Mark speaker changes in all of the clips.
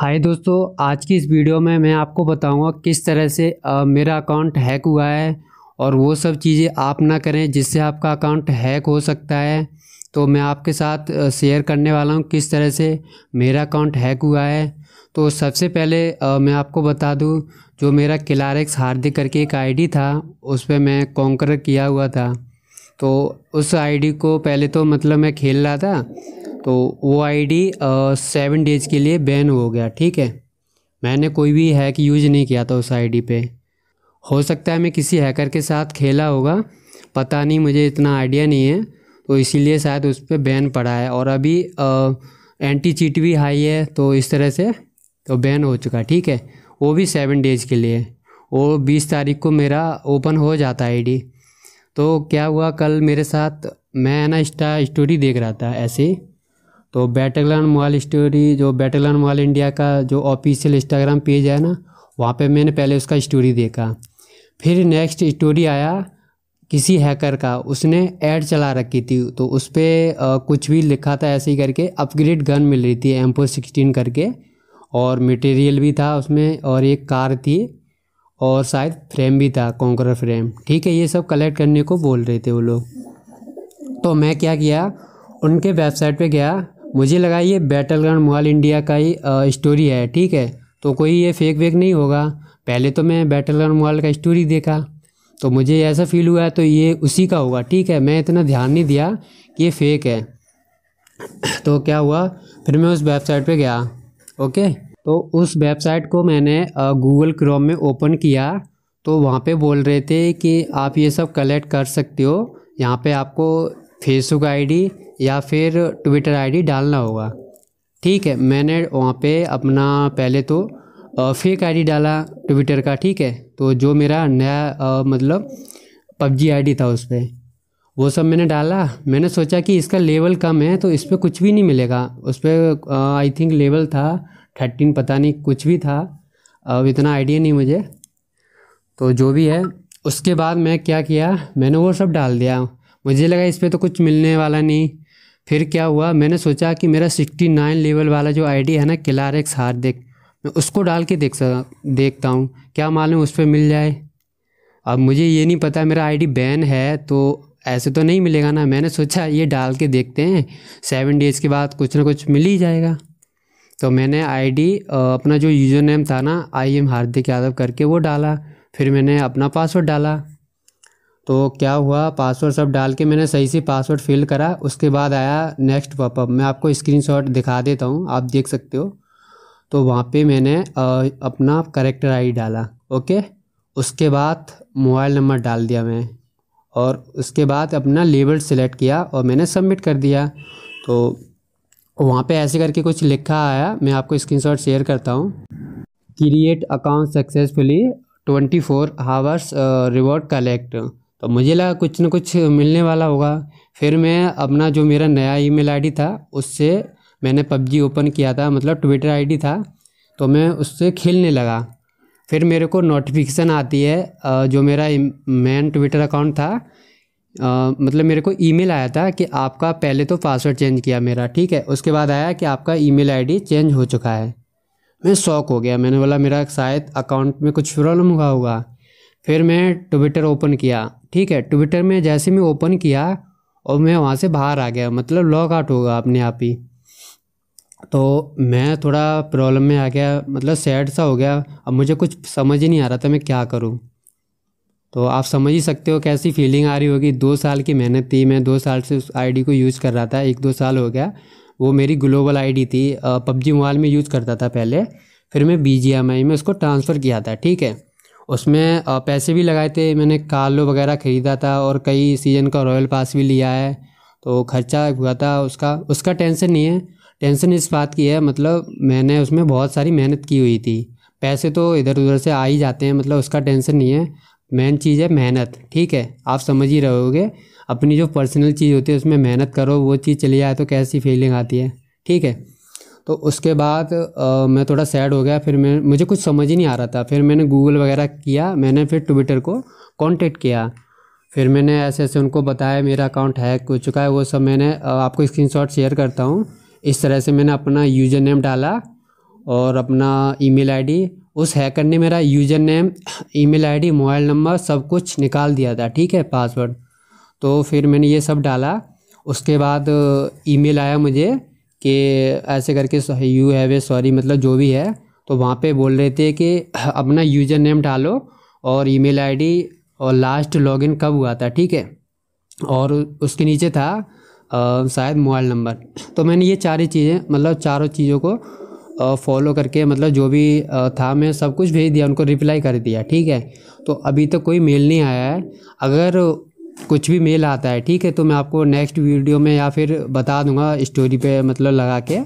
Speaker 1: हाय दोस्तों आज की इस वीडियो में मैं आपको बताऊंगा किस तरह से आ, मेरा अकाउंट हैक हुआ है और वो सब चीज़ें आप ना करें जिससे आपका अकाउंट हैक हो सकता है तो मैं आपके साथ शेयर करने वाला हूं किस तरह से मेरा अकाउंट हैक हुआ है तो सबसे पहले आ, मैं आपको बता दूं जो मेरा किलारेक्स हार्दिक करके एक आईडी था उस पर मैं कॉन्कर किया हुआ था तो उस आई को पहले तो मतलब मैं खेल रहा था तो वो आईडी सेवन डेज़ के लिए बैन हो गया ठीक है मैंने कोई भी हैक यूज नहीं किया था उस आईडी पे हो सकता है मैं किसी हैकर के साथ खेला होगा पता नहीं मुझे इतना आइडिया नहीं है तो इसीलिए शायद उस पर बैन पड़ा है और अभी आ, एंटी चीट भी हाई है तो इस तरह से तो बैन हो चुका ठीक है वो भी सेवन डेज़ के लिए वो बीस तारीख को मेरा ओपन हो जाता है आईडी तो क्या हुआ कल मेरे साथ मैं ना इंस्टा स्टोरी देख रहा था ऐसे तो बैटल ग्राउंड मोबाइल स्टोरी जो बैटल ग्राउंड मोबाइल इंडिया का जो ऑफिशियल इंस्टाग्राम पेज है ना वहाँ पे मैंने पहले उसका स्टोरी देखा फिर नेक्स्ट स्टोरी आया किसी हैकर का उसने ऐड चला रखी थी तो उस पर कुछ भी लिखा था ऐसे ही करके अपग्रेड गन मिल रही थी एम फोर सिक्सटीन करके और मटेरियल भी था उसमें और एक कार थी और शायद फ्रेम भी था कॉन्कर फ्रेम ठीक है ये सब कलेक्ट करने को बोल रहे थे वो लोग तो मैं क्या किया उनके वेबसाइट पे गया मुझे लगा ये बैटल ग्राउंड मोहाल इंडिया का ही स्टोरी है ठीक है तो कोई ये फेक वेक नहीं होगा पहले तो मैं बैटल ग्राउंड मोहाल का स्टोरी देखा तो मुझे ऐसा फील हुआ तो ये उसी का होगा ठीक है मैं इतना ध्यान नहीं दिया कि ये फेक है तो क्या हुआ फिर मैं उस वेबसाइट पे गया ओके तो उस वेबसाइट को मैंने गूगल क्रोम में ओपन किया तो वहाँ पे बोल रहे थे कि आप ये सब कलेक्ट कर सकते हो यहाँ पे आपको फेसबुक आईडी या फिर ट्विटर आईडी डालना होगा ठीक है मैंने वहाँ पे अपना पहले तो फेक आईडी डाला ट्विटर का ठीक है तो जो मेरा नया आ, मतलब पबजी आईडी था उस पर वो सब मैंने डाला मैंने सोचा कि इसका लेवल कम है तो इस पर कुछ भी नहीं मिलेगा उस पर आई थिंक लेवल था थर्टीन पता नहीं कुछ भी था अब इतना आइडिया नहीं मुझे तो जो भी है उसके बाद मैं क्या किया मैंने वो सब डाल दिया मुझे लगा इस पर तो कुछ मिलने वाला नहीं फिर क्या हुआ मैंने सोचा कि मेरा सिक्सटी नाइन लेवल वाला जो आई है ना किलार एक्स हार्दिक मैं उसको डाल के देख सक देखता हूँ क्या मालूम उस पर मिल जाए अब मुझे ये नहीं पता मेरा आईडी बैन है तो ऐसे तो नहीं मिलेगा ना मैंने सोचा ये डाल के देखते हैं सेवन डेज़ के बाद कुछ ना कुछ मिल ही जाएगा तो मैंने आईडी अपना जो यूज़र नेम था ना आई एम हार्दिक यादव करके वो डाला फिर मैंने अपना पासवर्ड डाला तो क्या हुआ पासवर्ड सब डाल के मैंने सही से पासवर्ड फिल करा उसके बाद आया नेक्स्ट पॉपअप मैं आपको स्क्रीनशॉट दिखा देता हूँ आप देख सकते हो तो वहाँ पे मैंने अपना करेक्टर आई डाला ओके उसके बाद मोबाइल नंबर डाल दिया मैं और उसके बाद अपना लेबल सेलेक्ट किया और मैंने सबमिट कर दिया तो वहाँ पे ऐसे करके कुछ लिखा आया मैं आपको स्क्रीनशॉट शेयर करता हूँ create account successfully twenty four hours reward collect तो मुझे लगा कुछ ना कुछ मिलने वाला होगा फिर मैं अपना जो मेरा नया ईमेल आईडी था उससे मैंने पबजी ओपन किया था मतलब ट्विटर आईडी था तो मैं उससे खेलने लगा फिर मेरे को नोटिफिकेशन आती है जो मेरा मेन ट्विटर अकाउंट था मतलब मेरे को ईमेल आया था कि आपका पहले तो पासवर्ड चेंज किया मेरा ठीक है उसके बाद आया कि आपका ईमेल आईडी चेंज हो चुका है मैं शौक हो गया मैंने बोला मेरा शायद अकाउंट में कुछ प्रॉब्लम हुआ होगा फिर मैं ट्विटर ओपन किया ठीक है ट्विटर में जैसे मैं ओपन किया और मैं वहाँ से बाहर आ गया मतलब लॉग आउट होगा अपने आप ही तो मैं थोड़ा प्रॉब्लम में आ गया मतलब सैड सा हो गया अब मुझे कुछ समझ ही नहीं आ रहा था मैं क्या करूँ तो आप समझ ही सकते हो कैसी फीलिंग आ रही होगी दो साल की मेहनत थी मैं दो साल से उस आईडी को यूज़ कर रहा था एक दो साल हो गया वो मेरी ग्लोबल आईडी थी पबजी मोबाइल में यूज़ करता था पहले फिर मैं बी में उसको ट्रांसफ़र किया था ठीक है उसमें पैसे भी लगाए थे मैंने कालो वगैरह ख़रीदा था और कई सीजन का रॉयल पास भी लिया है तो खर्चा हुआ था उसका उसका टेंसन नहीं है टेंसन इस बात की है मतलब मैंने उसमें बहुत सारी मेहनत की हुई थी पैसे तो इधर उधर से आ ही जाते हैं मतलब उसका टेंसन नहीं है मेन चीज़ है मेहनत ठीक है आप समझ ही रहोगे अपनी जो पर्सनल चीज़ होती है उसमें मेहनत करो वो चीज़ चली जाए तो कैसी फीलिंग आती है ठीक है तो उसके बाद आ, मैं थोड़ा सैड हो गया फिर मैं मुझे कुछ समझ ही नहीं आ रहा था फिर मैंने गूगल वगैरह किया मैंने फिर ट्विटर को कॉन्टेक्ट किया फिर मैंने ऐसे ऐसे उनको बताया मेरा अकाउंट हैक हो चुका है वो सब मैंने आपको स्क्रीनशॉट शेयर करता हूँ इस तरह से मैंने अपना यूज़र नेम डाला और अपना ईमेल आईडी उस हैकर ने मेरा user name email ID mobile number सब कुछ निकाल दिया था ठीक है पासवर्ड तो फिर मैंने ये सब डाला उसके बाद ईमेल आया मुझे कि ऐसे करके यू हैव ए सॉरी मतलब जो भी है तो वहाँ पे बोल रहे थे कि अपना यूज़र नेम डालो और ईमेल आईडी और लास्ट लॉगिन कब हुआ था ठीक है और उसके नीचे था शायद मोबाइल नंबर तो मैंने ये चार ही चीज़ें मतलब चारों चीज़ों को फॉलो करके मतलब जो भी था मैं सब कुछ भेज दिया उनको रिप्लाई कर दिया ठीक है तो अभी तक तो कोई मेल नहीं आया है अगर कुछ भी मेल आता है ठीक है तो मैं आपको नेक्स्ट वीडियो में या फिर बता दूंगा स्टोरी पे मतलब लगा के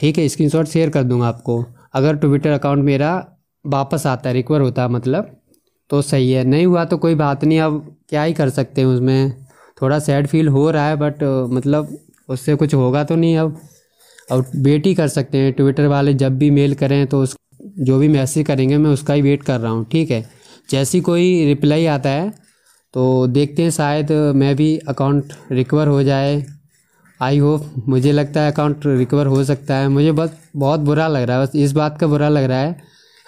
Speaker 1: ठीक है स्क्रीनशॉट शेयर कर दूंगा आपको अगर ट्विटर अकाउंट मेरा वापस आता है रिकवर होता है मतलब तो सही है नहीं हुआ तो कोई बात नहीं अब क्या ही कर सकते हैं उसमें थोड़ा सैड फील हो रहा है बट मतलब उससे कुछ होगा तो नहीं अब अब वेट ही कर सकते हैं ट्विटर वाले जब भी मेल करें तो उस जो भी मैसेज करेंगे मैं उसका ही वेट कर रहा हूँ ठीक है जैसी कोई रिप्लाई आता है तो देखते हैं शायद मैं भी अकाउंट रिकवर हो जाए आई होप मुझे लगता है अकाउंट रिकवर हो सकता है मुझे बस बहुत बुरा लग रहा है बस इस बात का बुरा लग रहा है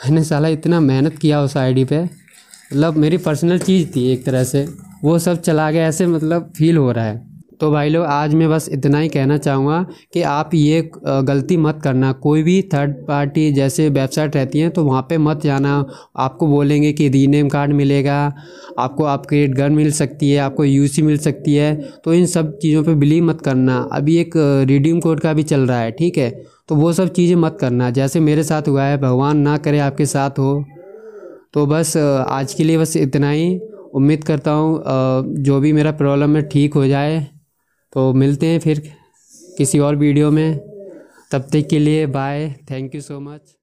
Speaker 1: मैंने साला इतना मेहनत किया उस आईडी पे मतलब मेरी पर्सनल चीज़ थी एक तरह से वो सब चला गया ऐसे मतलब फील हो रहा है तो भाई लोग आज मैं बस इतना ही कहना चाहूँगा कि आप ये गलती मत करना कोई भी थर्ड पार्टी जैसे वेबसाइट रहती हैं तो वहाँ पे मत जाना आपको बोलेंगे कि रीनेम कार्ड मिलेगा आपको अपग्रेड गन मिल सकती है आपको यूसी मिल सकती है तो इन सब चीज़ों पे बिलीव मत करना अभी एक रिडीम कोड का भी चल रहा है ठीक है तो वो सब चीज़ें मत करना जैसे मेरे साथ हुआ है भगवान ना करे आपके साथ हो तो बस आज के लिए बस इतना ही उम्मीद करता हूँ जो भी मेरा प्रॉब्लम है ठीक हो जाए तो मिलते हैं फिर किसी और वीडियो में तब तक के लिए bye thank you so much